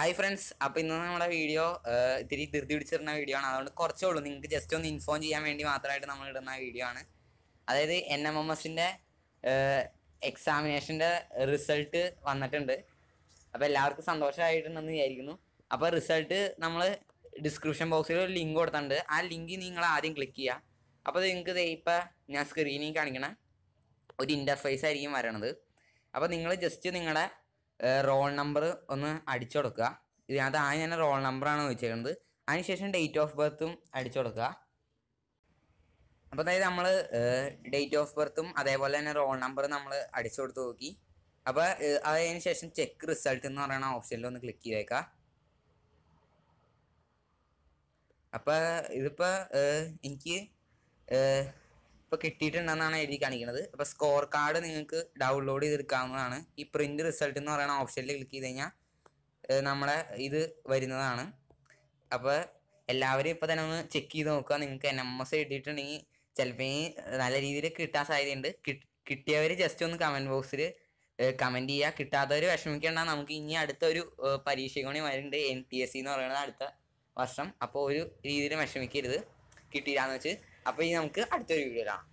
hi friends അപ്പോൾ ഇന്ന് നമ്മുടെ വീഡിയോ ഇത്തിരി ധൃതി പിടിച്ചിരുന്ന വീഡിയോ ആണ് അതുകൊണ്ട് കുറച്ചേ ഉള്ളൂ നിങ്ങൾക്ക് ജസ്റ്റ് ഒന്ന് ഇൻഫോം ചെയ്യാൻ വേണ്ടി മാത്രമായിട്ട് നമ്മൾ ഇടുന്ന വീഡിയോ ആണ് അതായത് എൻ എം എം എസിൻ്റെ എക്സാമിനേഷൻ്റെ റിസൾട്ട് വന്നിട്ടുണ്ട് അപ്പോൾ എല്ലാവർക്കും സന്തോഷമായിട്ടുണ്ടെന്ന് വിചാരിക്കുന്നു അപ്പോൾ റിസൾട്ട് നമ്മൾ ഡിസ്ക്രിപ്ഷൻ ബോക്സിൽ ഒരു ലിങ്ക് കൊടുത്തിട്ടുണ്ട് ആ ലിങ്ക് നിങ്ങൾ ആദ്യം ക്ലിക്ക് ചെയ്യുക അപ്പോൾ നിങ്ങൾക്ക് ഇപ്പോൾ ഞാൻ സ്ക്രീനിൽ കാണിക്കണ ഒരു ഇൻ്റർഫേസ് ആയിരിക്കും വരണത് അപ്പോൾ നിങ്ങൾ ജസ്റ്റ് നിങ്ങളുടെ റോൾ നമ്പർ ഒന്ന് അടിച്ചു കൊടുക്കുക ഇതിനകത്ത് ആദ്യം തന്നെ റോൾ നമ്പറാണ് വെച്ചേക്കുന്നത് അതിനുശേഷം ഡേറ്റ് ഓഫ് ബർത്തും അടിച്ചു കൊടുക്കുക അപ്പോൾ അതായത് നമ്മൾ ഡേറ്റ് ഓഫ് ബർത്തും അതേപോലെ തന്നെ റോൾ നമ്പർ നമ്മൾ അടിച്ചു കൊടുത്ത് നോക്കി അപ്പോൾ അതിന് ശേഷം ചെക്ക് റിസൾട്ട് എന്ന് പറയുന്ന ഓപ്ഷനിൽ ഒന്ന് ക്ലിക്ക് ചെയ്തേക്കാം അപ്പോൾ ഇതിപ്പോൾ എനിക്ക് ഇപ്പോൾ കിട്ടിയിട്ടുണ്ടെന്നാണ് എഴുതി കാണിക്കുന്നത് അപ്പോൾ സ്കോർ കാർഡ് നിങ്ങൾക്ക് ഡൗൺലോഡ് ചെയ്തെടുക്കാവുന്നതാണ് ഈ പ്രിന്റ് റിസൾട്ട് എന്ന് പറയുന്ന ഓപ്ഷനിൽ ക്ലിക്ക് ചെയ്ത് കഴിഞ്ഞാൽ നമ്മളെ ഇത് വരുന്നതാണ് അപ്പോൾ എല്ലാവരും ഇപ്പോൾ തന്നെ ഒന്ന് ചെക്ക് ചെയ്ത് നോക്കുക നിങ്ങൾക്ക് എൻ എം എസ് കിട്ടിയിട്ടുണ്ടെങ്കിൽ ചിലപ്പോൾ നല്ല രീതിയിൽ കിട്ടാൻ സാധ്യതയുണ്ട് കിട്ടിയവർ ജസ്റ്റ് ഒന്ന് കമൻറ്റ് ബോക്സിൽ കമൻറ്റ് ചെയ്യുക കിട്ടാത്തവർ വിഷമിക്കേണ്ട നമുക്ക് ഇനി അടുത്ത പരീക്ഷ കൂടി വരുന്നുണ്ട് എൻ പി എസ് സി എന്ന് പറയുന്നത് അടുത്ത വർഷം അപ്പോൾ ഒരു രീതിയിൽ വിഷമിക്കരുത് കിട്ടിയില്ലാന്ന് വെച്ച് അപ്പൊ ഇനി നമുക്ക് അടുത്തൊരു വീഡിയോ കാണാം